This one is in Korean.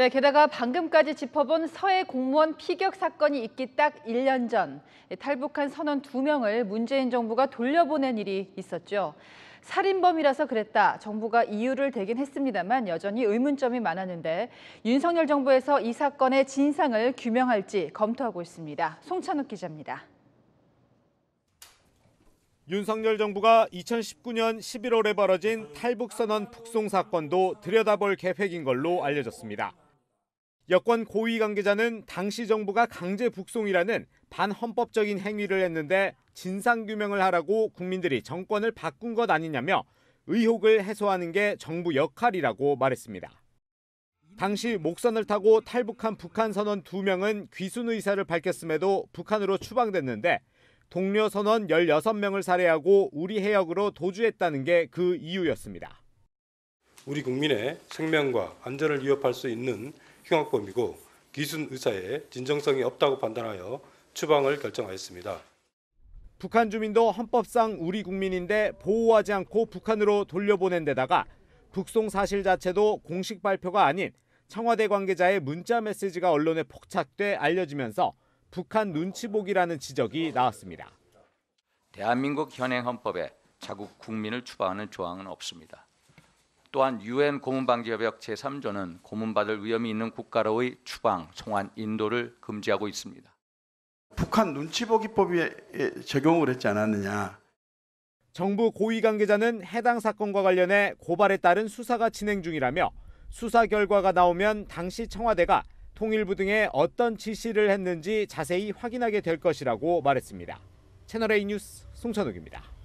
네, 게다가 방금까지 짚어본 서해 공무원 피격 사건이 있기 딱 1년 전 탈북한 선원 2명을 문재인 정부가 돌려보낸 일이 있었죠. 살인범이라서 그랬다. 정부가 이유를 대긴 했습니다만 여전히 의문점이 많았는데 윤석열 정부에서 이 사건의 진상을 규명할지 검토하고 있습니다. 송찬욱 기자입니다. 윤석열 정부가 2019년 11월에 벌어진 탈북선언 북송 사건도 들여다볼 계획인 걸로 알려졌습니다. 여권 고위 관계자는 당시 정부가 강제 북송이라는 반헌법적인 행위를 했는데 진상규명을 하라고 국민들이 정권을 바꾼 것 아니냐며 의혹을 해소하는 게 정부 역할이라고 말했습니다. 당시 목선을 타고 탈북한 북한 선원 2명은 귀순 의사를 밝혔음에도 북한으로 추방됐는데 동료 선원 16명을 살해하고 우리 해역으로 도주했다는 게 그 이유였습니다. 우리 국민의 생명과 안전을 위협할 수 있는 형범이고 기순 의사에 진정성이 없다고 판단하여 추방을 결정하였습니다. 북한 주민도 헌법상 우리 국민인데 보호하지 않고 북한으로 돌려보낸 데다가 북송 사실 자체도 공식 발표가 아닌 청와대 관계자의 문자 메시지가 언론에 폭착돼 알려지면서 북한 눈치보기라는 지적이 나왔습니다. 대한민국 현행 헌법에 자국 국민을 추방하는 조항은 없습니다. 또한 유엔 고문방지협약 제3조는 고문받을 위험이 있는 국가로의 추방, 송환, 인도를 금지하고 있습니다. 북한 눈치보기법에 적용을 했지 않았느냐. 정부 고위 관계자는 해당 사건과 관련해 고발에 따른 수사가 진행 중이라며 수사 결과가 나오면 당시 청와대가 통일부 등에 어떤 지시를 했는지 자세히 확인하게 될 것이라고 말했습니다. 채널A 뉴스 송찬욱입니다.